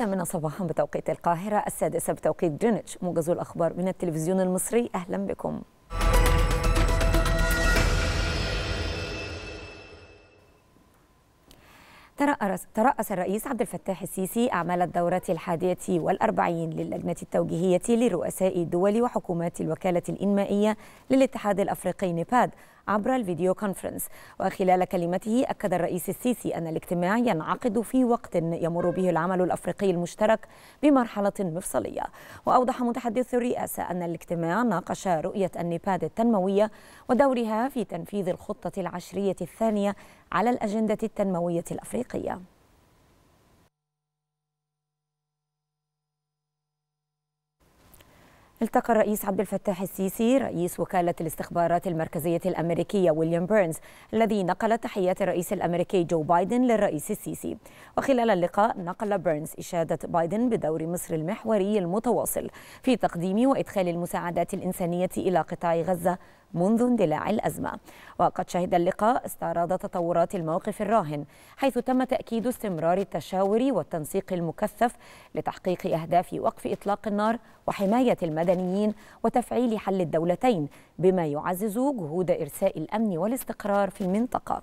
الثامنة صباحا بتوقيت القاهرة السادسة بتوقيت جرينتش موجز الأخبار من التلفزيون المصري أهلا بكم ترأس, ترأس الرئيس عبد الفتاح السيسي أعمال الدورة الحادية والأربعين للجنة التوجيهية لرؤساء الدول وحكومات الوكالة الإنمائية للاتحاد الأفريقي نيباد عبر الفيديو كونفرنس وخلال كلمته أكد الرئيس السيسي أن الاجتماع ينعقد في وقت يمر به العمل الأفريقي المشترك بمرحلة مفصلية وأوضح متحدث الرئاسة أن الاجتماع ناقش رؤية النباد التنموية ودورها في تنفيذ الخطة العشرية الثانية على الأجندة التنموية الأفريقية التقى الرئيس عبد الفتاح السيسي رئيس وكالة الاستخبارات المركزية الأمريكية ويليام بيرنز الذي نقل تحيات الرئيس الأمريكي جو بايدن للرئيس السيسي وخلال اللقاء نقل بيرنز إشادة بايدن بدور مصر المحوري المتواصل في تقديم وإدخال المساعدات الإنسانية إلى قطاع غزة منذ اندلاع الأزمة وقد شهد اللقاء استعراض تطورات الموقف الراهن حيث تم تأكيد استمرار التشاور والتنسيق المكثف لتحقيق أهداف وقف إطلاق النار وحماية المدنيين وتفعيل حل الدولتين بما يعزز جهود إرساء الأمن والاستقرار في المنطقة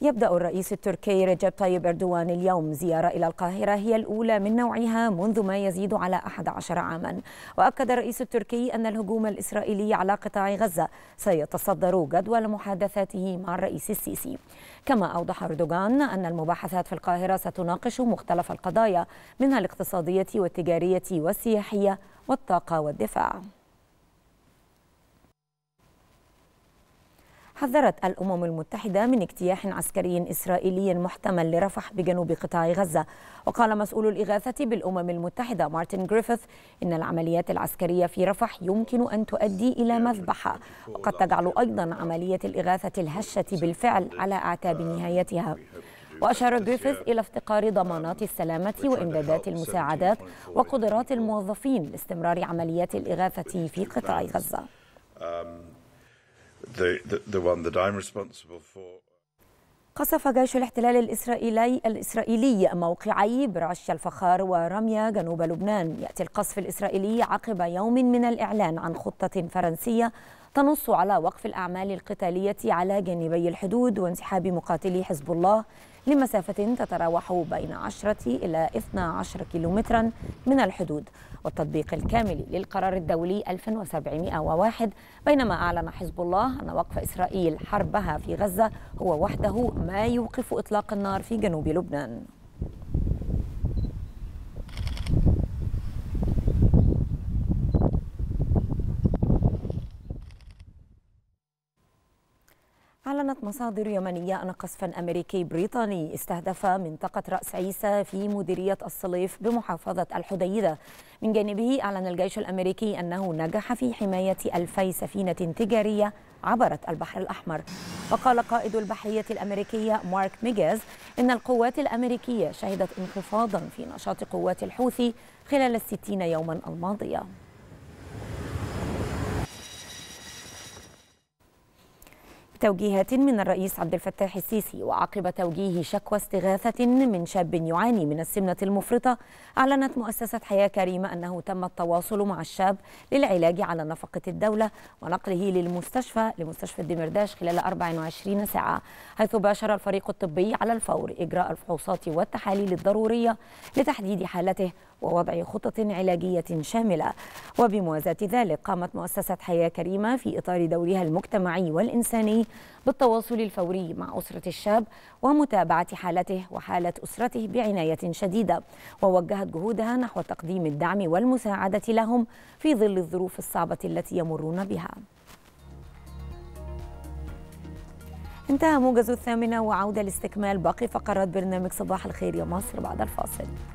يبدأ الرئيس التركي رجب طيب أردوان اليوم زيارة إلى القاهرة هي الأولى من نوعها منذ ما يزيد على 11 عاما وأكد الرئيس التركي أن الهجوم الإسرائيلي على قطاع غزة سيتصدر جدول محادثاته مع الرئيس السيسي كما أوضح أردوغان أن المباحثات في القاهرة ستناقش مختلف القضايا منها الاقتصادية والتجارية والسياحية والطاقة والدفاع حذرت الأمم المتحدة من اجتياح عسكري إسرائيلي محتمل لرفح بجنوب قطاع غزة وقال مسؤول الإغاثة بالأمم المتحدة مارتن جريفيث إن العمليات العسكرية في رفح يمكن أن تؤدي إلى مذبحة وقد تجعل أيضا عملية الإغاثة الهشة بالفعل على أعتاب نهايتها وأشار جريفيث إلى افتقار ضمانات السلامة وإمدادات المساعدات وقدرات الموظفين لاستمرار عمليات الإغاثة في قطاع غزة. the, the, the one that I'm responsible for. قصف جيش الاحتلال الإسرائيلي الإسرائيلي موقعي برش الفخار ورميا جنوب لبنان يأتي القصف الإسرائيلي عقب يوم من الإعلان عن خطة فرنسية تنص على وقف الأعمال القتالية على جانبي الحدود وانسحاب مقاتلي حزب الله لمسافة تتراوح بين 10 إلى 12 كيلومترا من الحدود والتطبيق الكامل للقرار الدولي 1701 بينما أعلن حزب الله أن وقف إسرائيل حربها في غزة هو وحده ما يوقف إطلاق النار في جنوب لبنان أعلنت مصادر يمنية أن قصفا أمريكي بريطاني استهدف منطقة رأس عيسى في مديرية الصليف بمحافظة الحديدة من جانبه أعلن الجيش الأمريكي أنه نجح في حماية ألفي سفينة تجارية عبرت البحر الأحمر وقال قائد البحرية الأمريكية مارك ميجاز إن القوات الأمريكية شهدت انخفاضا في نشاط قوات الحوثي خلال الستين يوما الماضية بتوجيهات من الرئيس عبد الفتاح السيسي وعقب توجيه شكوى استغاثة من شاب يعاني من السمنة المفرطة أعلنت مؤسسة حياة كريمة أنه تم التواصل مع الشاب للعلاج على نفقة الدولة ونقله للمستشفى لمستشفى الدمرداش خلال 24 ساعة حيث باشر الفريق الطبي على الفور إجراء الفحوصات والتحاليل الضرورية لتحديد حالته ووضع خطط علاجية شاملة وبموازاة ذلك قامت مؤسسة حياة كريمة في إطار دورها المجتمعي والإنساني بالتواصل الفوري مع أسرة الشاب ومتابعة حالته وحالة أسرته بعناية شديدة ووجهت جهودها نحو تقديم الدعم والمساعدة لهم في ظل الظروف الصعبة التي يمرون بها انتهى موجز الثامنة وعودة لاستكمال باقي فقرات برنامج صباح الخير يا مصر بعد الفاصل